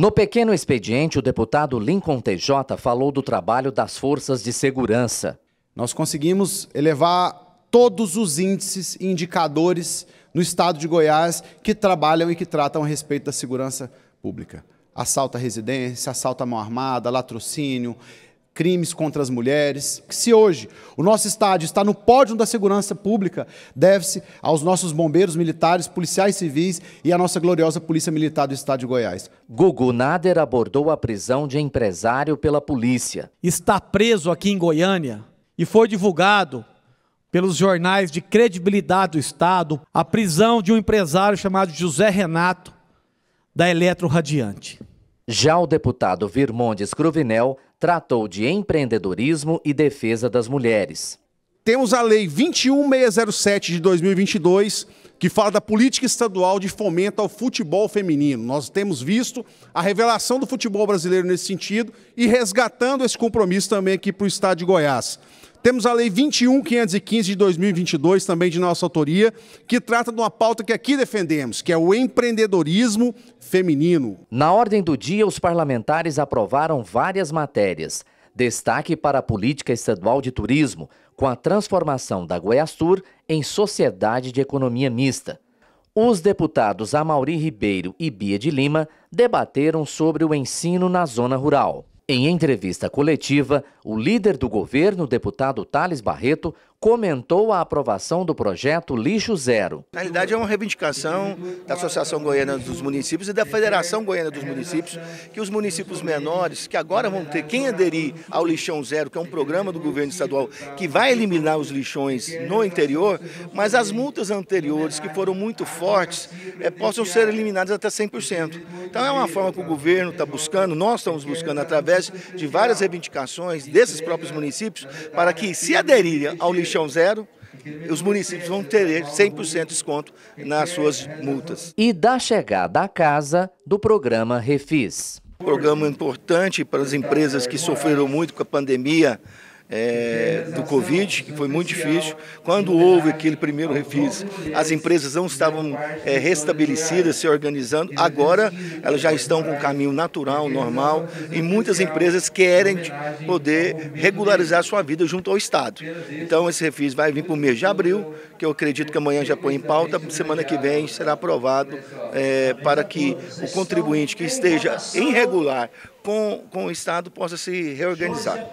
No pequeno expediente, o deputado Lincoln TJ falou do trabalho das forças de segurança. Nós conseguimos elevar todos os índices e indicadores no estado de Goiás que trabalham e que tratam a respeito da segurança pública. Assalto à residência, assalto à mão armada, latrocínio, crimes contra as mulheres. Se hoje o nosso estádio está no pódio da segurança pública, deve-se aos nossos bombeiros militares, policiais civis e à nossa gloriosa Polícia Militar do Estado de Goiás. Gugu Nader abordou a prisão de empresário pela polícia. Está preso aqui em Goiânia e foi divulgado pelos jornais de credibilidade do Estado a prisão de um empresário chamado José Renato da Eletro Radiante. Já o deputado Virmondes Cruvinel tratou de empreendedorismo e defesa das mulheres. Temos a Lei 21607 de 2022, que fala da política estadual de fomento ao futebol feminino. Nós temos visto a revelação do futebol brasileiro nesse sentido e resgatando esse compromisso também aqui para o estado de Goiás. Temos a Lei 21.515 de 2022, também de nossa autoria, que trata de uma pauta que aqui defendemos, que é o empreendedorismo feminino. Na ordem do dia, os parlamentares aprovaram várias matérias. Destaque para a política estadual de turismo, com a transformação da Goiás Tour em sociedade de economia mista. Os deputados Amauri Ribeiro e Bia de Lima debateram sobre o ensino na zona rural. Em entrevista coletiva, o líder do governo, deputado Thales Barreto, comentou a aprovação do projeto Lixo Zero. Na realidade, é uma reivindicação da Associação Goiana dos Municípios e da Federação Goiana dos Municípios, que os municípios menores, que agora vão ter quem aderir ao Lixão Zero, que é um programa do governo estadual que vai eliminar os lixões no interior, mas as multas anteriores, que foram muito fortes, é, possam ser eliminadas até 100%. Então, é uma forma que o governo está buscando, nós estamos buscando, através de várias reivindicações desses próprios municípios, para que, se aderirem ao lixão, lixão zero, os municípios vão ter 100% desconto nas suas multas. E da chegada à casa do programa Refis. Um programa importante para as empresas que sofreram muito com a pandemia, é, do Covid, que foi muito difícil. Quando houve aquele primeiro refis, as empresas não estavam é, restabelecidas, se organizando. Agora, elas já estão com o caminho natural, normal, e muitas empresas querem poder regularizar sua vida junto ao Estado. Então, esse refis vai vir para o mês de abril, que eu acredito que amanhã já põe em pauta, semana que vem será aprovado é, para que o contribuinte que esteja irregular com, com o Estado possa se reorganizar.